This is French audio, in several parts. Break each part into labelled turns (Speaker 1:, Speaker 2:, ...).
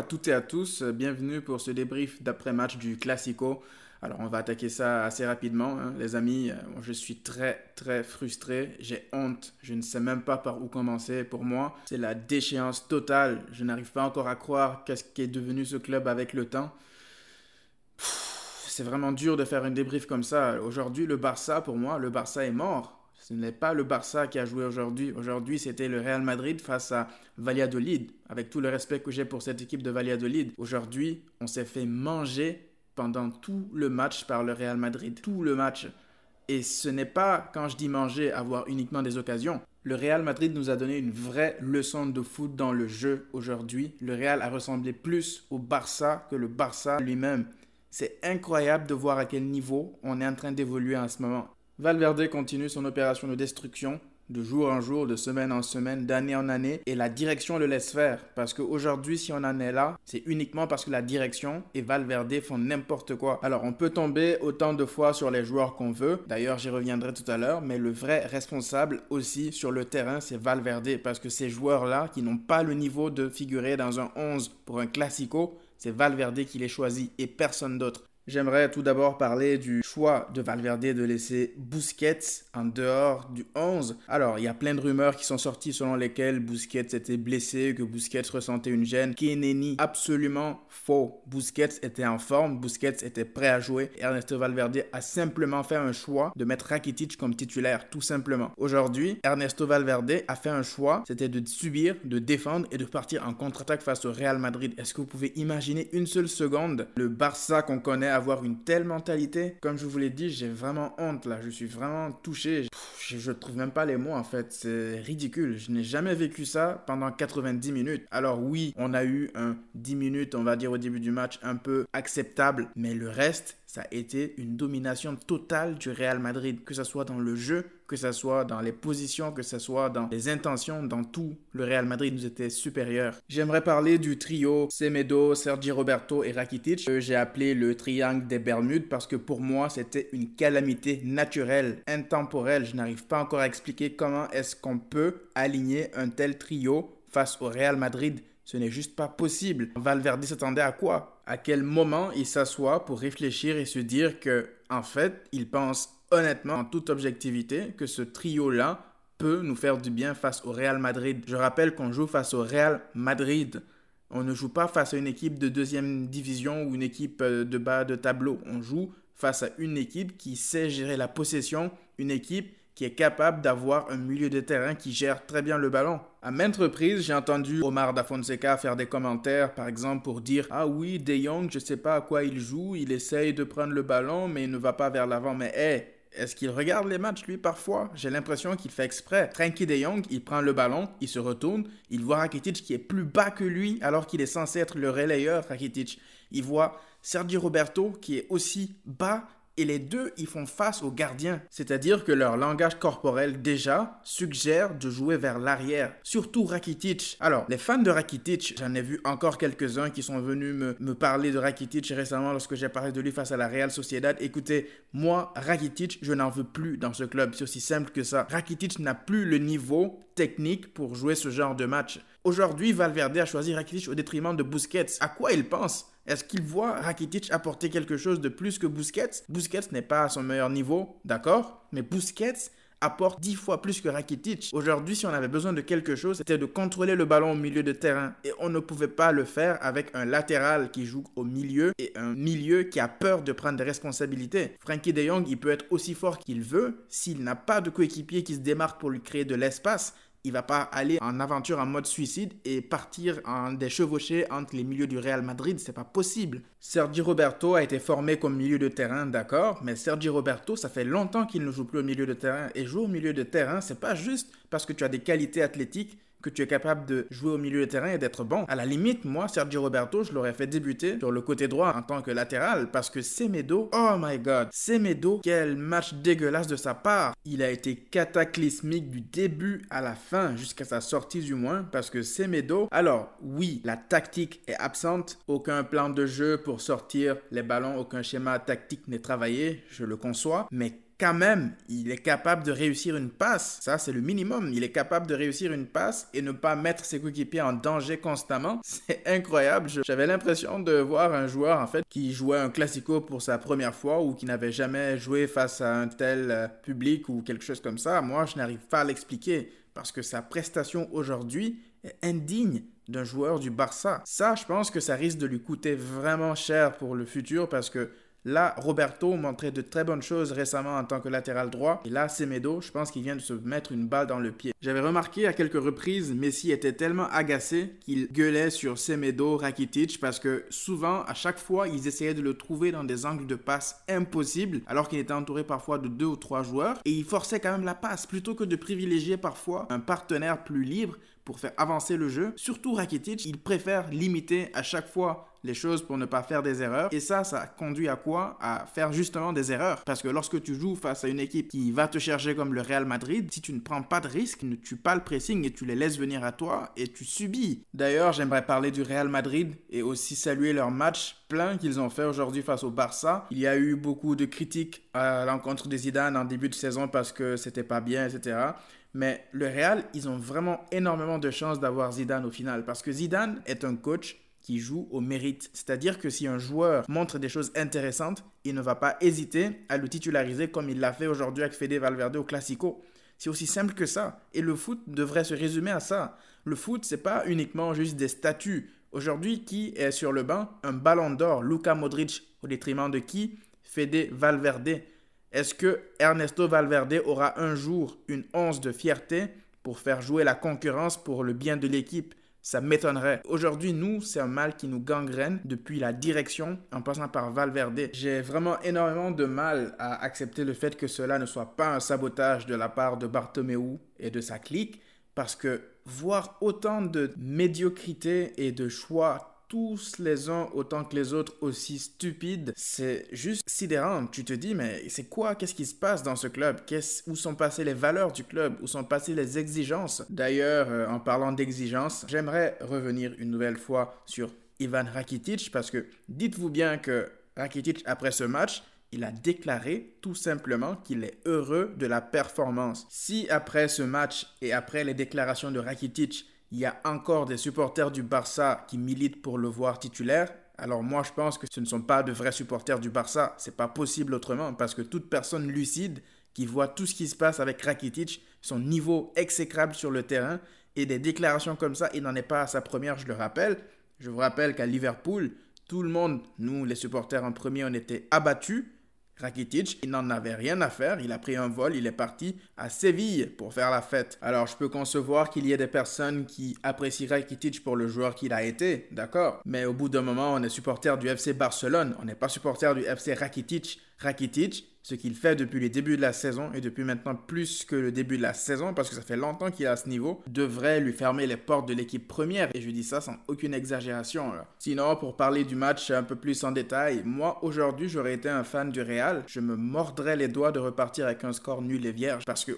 Speaker 1: à toutes et à tous, euh, bienvenue pour ce débrief d'après-match du Classico. Alors on va attaquer ça assez rapidement, hein, les amis. Euh, je suis très très frustré, j'ai honte, je ne sais même pas par où commencer. Pour moi, c'est la déchéance totale. Je n'arrive pas encore à croire qu'est-ce qu'est devenu ce club avec le temps. C'est vraiment dur de faire un débrief comme ça. Aujourd'hui, le Barça, pour moi, le Barça est mort. Ce n'est pas le Barça qui a joué aujourd'hui. Aujourd'hui, c'était le Real Madrid face à Valladolid. Avec tout le respect que j'ai pour cette équipe de Valladolid, aujourd'hui, on s'est fait manger pendant tout le match par le Real Madrid. Tout le match. Et ce n'est pas, quand je dis manger, avoir uniquement des occasions. Le Real Madrid nous a donné une vraie leçon de foot dans le jeu aujourd'hui. Le Real a ressemblé plus au Barça que le Barça lui-même. C'est incroyable de voir à quel niveau on est en train d'évoluer en ce moment. Valverde continue son opération de destruction de jour en jour, de semaine en semaine, d'année en année, et la direction le laisse faire. Parce qu'aujourd'hui, si on en est là, c'est uniquement parce que la direction et Valverde font n'importe quoi. Alors, on peut tomber autant de fois sur les joueurs qu'on veut, d'ailleurs, j'y reviendrai tout à l'heure, mais le vrai responsable aussi sur le terrain, c'est Valverde, parce que ces joueurs-là, qui n'ont pas le niveau de figurer dans un 11 pour un classico, c'est Valverde qui les choisit et personne d'autre. J'aimerais tout d'abord parler du choix de Valverde de laisser Busquets en dehors du 11. Alors, il y a plein de rumeurs qui sont sorties selon lesquelles Busquets était blessé, que Busquets ressentait une gêne. Qui absolument faux. Busquets était en forme, Busquets était prêt à jouer. Ernesto Valverde a simplement fait un choix de mettre Rakitic comme titulaire, tout simplement. Aujourd'hui, Ernesto Valverde a fait un choix, c'était de subir, de défendre et de partir en contre-attaque face au Real Madrid. Est-ce que vous pouvez imaginer une seule seconde le Barça qu'on connaît avoir une telle mentalité. Comme je vous l'ai dit, j'ai vraiment honte là, je suis vraiment touché. je, je trouve même pas les mots en fait, c'est ridicule. Je n'ai jamais vécu ça pendant 90 minutes. Alors oui, on a eu un 10 minutes, on va dire au début du match, un peu acceptable, mais le reste, ça a été une domination totale du Real Madrid, que ce soit dans le jeu, que ce soit dans les positions, que ce soit dans les intentions, dans tout, le Real Madrid nous était supérieur. J'aimerais parler du trio Semedo, Sergi Roberto et Rakitic, que euh, j'ai appelé le triangle des Bermudes parce que pour moi c'était une calamité naturelle, intemporelle. Je n'arrive pas encore à expliquer comment est-ce qu'on peut aligner un tel trio face au Real Madrid. Ce n'est juste pas possible. Valverde s'attendait à quoi À quel moment il s'assoit pour réfléchir et se dire que, en fait, il pense honnêtement, en toute objectivité, que ce trio-là peut nous faire du bien face au Real Madrid. Je rappelle qu'on joue face au Real Madrid. On ne joue pas face à une équipe de deuxième division ou une équipe euh, de bas de tableau. On joue face à une équipe qui sait gérer la possession, une équipe qui est capable d'avoir un milieu de terrain qui gère très bien le ballon. À maintes reprises, j'ai entendu Omar da Fonseca faire des commentaires, par exemple, pour dire Ah oui, De Jong, je sais pas à quoi il joue, il essaye de prendre le ballon, mais il ne va pas vers l'avant. Mais hé, est-ce qu'il regarde les matchs, lui, parfois J'ai l'impression qu'il fait exprès. Frankie de Jong, il prend le ballon, il se retourne, il voit Rakitic qui est plus bas que lui, alors qu'il est censé être le relayeur, Rakitic. Il voit Sergio Roberto qui est aussi bas et les deux ils font face aux gardiens, c'est-à-dire que leur langage corporel déjà suggère de jouer vers l'arrière, surtout Rakitic. Alors, les fans de Rakitic, j'en ai vu encore quelques-uns qui sont venus me, parler de Rakitic récemment lorsque j'ai parlé de lui face à la Real Sociedad. Écoutez, moi, Rakitic, je n'en veux plus dans ce club, c'est aussi simple que ça. Rakitic n'a plus le niveau technique pour jouer ce genre de match. Aujourd'hui, Valverde a choisi Rakitic au détriment de Busquets. À quoi il pense Est-ce qu'il voit Rakitic apporter quelque chose de plus que Busquets Busquets n'est pas à son meilleur niveau, d'accord Mais Busquets apporte 10 fois plus que Rakitic. Aujourd'hui, si on avait besoin de quelque chose, c'était de contrôler le ballon au milieu de terrain. Et on ne pouvait pas le faire avec un latéral qui joue au milieu et un milieu qui a peur de prendre des responsabilités. Frankie de Jong, il peut être aussi fort qu'il veut. S'il n'a pas de coéquipier qui se démarque pour lui créer de l'espace, il va pas aller en aventure en mode suicide et partir en des chevauchés entre les milieux du Real Madrid, c'est pas possible. Sergi Roberto a été formé comme milieu de terrain, d'accord, mais Sergi Roberto, ça fait longtemps qu'il ne joue plus au milieu de terrain et jouer au milieu de terrain, c'est pas juste parce que tu as des qualités athlétiques que tu es capable de jouer au milieu de terrain et d'être bon. À la limite, moi, Sergio Roberto, je l'aurais fait débuter sur le côté droit en tant que latéral parce que Semedo, oh my god, Semedo, quel match dégueulasse de sa part. Il a été cataclysmique du début à la fin jusqu'à sa sortie du moins parce que Semedo, alors oui, la tactique est absente, aucun plan de jeu pour sortir les ballons, aucun schéma tactique n'est travaillé, je le conçois, mais quand même, il est capable de réussir une passe. Ça, c'est le minimum. Il est capable de réussir une passe et ne pas mettre ses coéquipiers en danger constamment. C'est incroyable. J'avais l'impression de voir un joueur, en fait, qui jouait un classico pour sa première fois ou qui n'avait jamais joué face à un tel euh, public ou quelque chose comme ça. Moi, je n'arrive pas à l'expliquer parce que sa prestation aujourd'hui est indigne d'un joueur du Barça. Ça, je pense que ça risque de lui coûter vraiment cher pour le futur parce que Là, Roberto montrait de très bonnes choses récemment en tant que latéral droit. Et là, Semedo, je pense qu'il vient de se mettre une balle dans le pied. J'avais remarqué à quelques reprises, Messi était tellement agacé qu'il gueulait sur Semedo, Rakitic, parce que souvent, à chaque fois, ils essayaient de le trouver dans des angles de passe impossibles, alors qu'il était entouré parfois de deux ou trois joueurs. Et il forçait quand même la passe, plutôt que de privilégier parfois un partenaire plus libre pour faire avancer le jeu. Surtout Rakitic, il préfère limiter à chaque fois les choses pour ne pas faire des erreurs. Et ça, ça conduit à quoi À faire justement des erreurs. Parce que lorsque tu joues face à une équipe qui va te chercher comme le Real Madrid, si tu ne prends pas de risques, ne tues pas le pressing et tu les laisses venir à toi et tu subis. D'ailleurs, j'aimerais parler du Real Madrid et aussi saluer leur match plein qu'ils ont fait aujourd'hui face au Barça. Il y a eu beaucoup de critiques à l'encontre de Zidane en début de saison parce que c'était pas bien, etc. Mais le Real, ils ont vraiment énormément de chances d'avoir Zidane au final parce que Zidane est un coach qui joue au mérite. C'est-à-dire que si un joueur montre des choses intéressantes, il ne va pas hésiter à le titulariser comme il l'a fait aujourd'hui avec Fede Valverde au Classico. C'est aussi simple que ça. Et le foot devrait se résumer à ça. Le foot, c'est pas uniquement juste des statuts. Aujourd'hui, qui est sur le banc Un ballon d'or, Luca Modric, au détriment de qui Fede Valverde. Est-ce que Ernesto Valverde aura un jour une once de fierté pour faire jouer la concurrence pour le bien de l'équipe ça m'étonnerait. Aujourd'hui, nous, c'est un mal qui nous gangrène depuis la direction en passant par Valverde. J'ai vraiment énormément de mal à accepter le fait que cela ne soit pas un sabotage de la part de Bartomeu et de sa clique parce que voir autant de médiocrité et de choix tous les uns autant que les autres aussi stupides, c'est juste sidérant. Tu te dis, mais c'est quoi Qu'est-ce qui se passe dans ce club qu'est-ce Où sont passées les valeurs du club Où sont passées les exigences D'ailleurs, euh, en parlant d'exigences, j'aimerais revenir une nouvelle fois sur Ivan Rakitic parce que dites-vous bien que Rakitic, après ce match, il a déclaré tout simplement qu'il est heureux de la performance. Si après ce match et après les déclarations de Rakitic, il y a encore des supporters du Barça qui militent pour le voir titulaire. Alors moi, je pense que ce ne sont pas de vrais supporters du Barça. Ce n'est pas possible autrement parce que toute personne lucide qui voit tout ce qui se passe avec Rakitic, son niveau exécrable sur le terrain et des déclarations comme ça, il n'en est pas à sa première, je le rappelle. Je vous rappelle qu'à Liverpool, tout le monde, nous les supporters en premier, on était abattus Rakitic, il n'en avait rien à faire, il a pris un vol, il est parti à Séville pour faire la fête. Alors je peux concevoir qu'il y ait des personnes qui apprécient Rakitic pour le joueur qu'il a été, d'accord Mais au bout d'un moment, on est supporter du FC Barcelone, on n'est pas supporter du FC Rakitic. Rakitic, ce qu'il fait depuis les débuts de la saison et depuis maintenant plus que le début de la saison parce que ça fait longtemps qu'il est à ce niveau, devrait lui fermer les portes de l'équipe première et je dis ça sans aucune exagération. Sinon, pour parler du match un peu plus en détail, moi aujourd'hui j'aurais été un fan du Real, je me mordrais les doigts de repartir avec un score nul et vierge parce que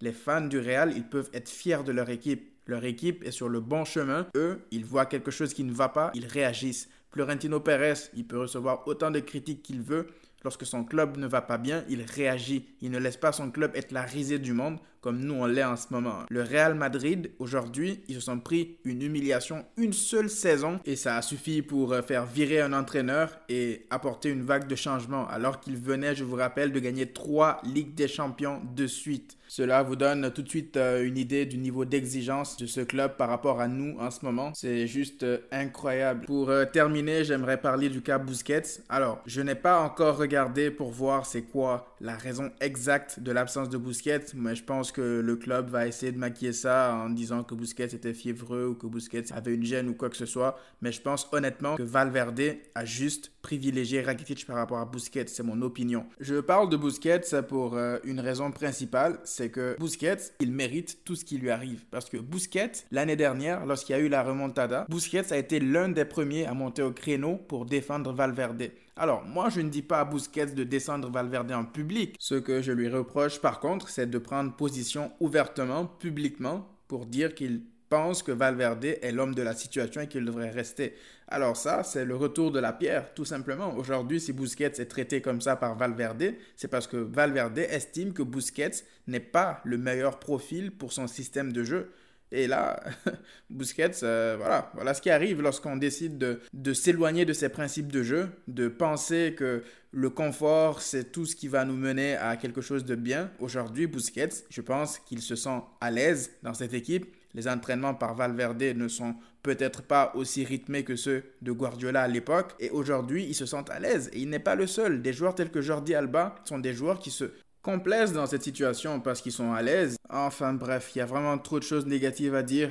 Speaker 1: les fans du Real ils peuvent être fiers de leur équipe. Leur équipe est sur le bon chemin. Eux, ils voient quelque chose qui ne va pas, ils réagissent. Florentino Pérez, il peut recevoir autant de critiques qu'il veut. Lorsque son club ne va pas bien, il réagit. Il ne laisse pas son club être la risée du monde comme nous on l'est en ce moment. Le Real Madrid, aujourd'hui, ils se sont pris une humiliation une seule saison et ça a suffi pour euh, faire virer un entraîneur et apporter une vague de changement alors qu'ils venaient, je vous rappelle, de gagner trois Ligues des Champions de suite. Cela vous donne tout de suite euh, une idée du niveau d'exigence de ce club par rapport à nous en ce moment. C'est juste euh, incroyable. Pour terminer, j'aimerais parler du cas Busquets. Alors, je n'ai pas encore regardé pour voir c'est quoi la raison exacte de l'absence de Bousquet, mais je pense que le club va essayer de maquiller ça en disant que Bousquet était fiévreux ou que Bousquet avait une gêne ou quoi que ce soit. Mais je pense honnêtement que Valverde a juste privilégié Rakitic par rapport à Bousquet, c'est mon opinion. Je parle de Bousquet pour euh, une raison principale, c'est que Bousquet, il mérite tout ce qui lui arrive. Parce que Bousquet, l'année dernière, lorsqu'il y a eu la remontada, Bousquet a été l'un des premiers à monter au créneau pour défendre Valverde. Alors, moi, je ne dis pas à Busquets de descendre Valverde en public. Ce que je lui reproche, par contre, c'est de prendre position ouvertement, publiquement, pour dire qu'il pense que Valverde est l'homme de la situation et qu'il devrait rester. Alors ça, c'est le retour de la pierre, tout simplement. Aujourd'hui, si Busquets est traité comme ça par Valverde, c'est parce que Valverde estime que Busquets n'est pas le meilleur profil pour son système de jeu. Et là, Busquets, euh, voilà, voilà ce qui arrive lorsqu'on décide de, s'éloigner de ses principes de jeu, de penser que le confort, c'est tout ce qui va nous mener à quelque chose de bien. Aujourd'hui, Busquets, je pense qu'il se sent à l'aise dans cette équipe. Les entraînements par Valverde ne sont peut-être pas aussi rythmés que ceux de Guardiola à l'époque. Et aujourd'hui, il se sent à l'aise. Et il n'est pas le seul. Des joueurs tels que Jordi Alba sont des joueurs qui se complaisent dans cette situation parce qu'ils sont à l'aise. Enfin bref, il y a vraiment trop de choses négatives à dire.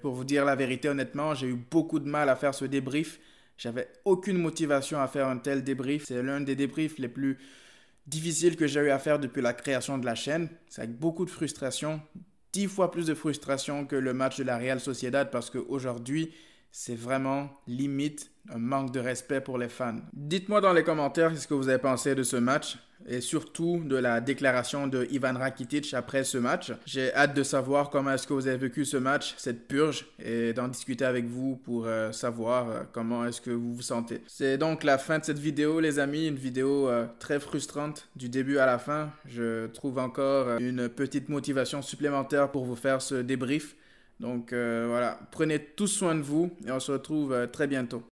Speaker 1: Pour vous dire la vérité honnêtement, j'ai eu beaucoup de mal à faire ce débrief. J'avais aucune motivation à faire un tel débrief. C'est l'un des débriefs les plus difficiles que j'ai eu à faire depuis la création de la chaîne. C'est avec beaucoup de frustration, dix fois plus de frustration que le match de la Real Sociedad parce qu'aujourd'hui, c'est vraiment limite un manque de respect pour les fans. Dites-moi dans les commentaires ce que vous avez pensé de ce match et surtout de la déclaration de Ivan Rakitic après ce match. J'ai hâte de savoir comment est-ce que vous avez vécu ce match, cette purge, et d'en discuter avec vous pour euh, savoir euh, comment est-ce que vous vous sentez. C'est donc la fin de cette vidéo, les amis, une vidéo euh, très frustrante du début à la fin. Je trouve encore une petite motivation supplémentaire pour vous faire ce débrief. Donc voilà, prenez tous soin de vous et on se retrouve très bientôt.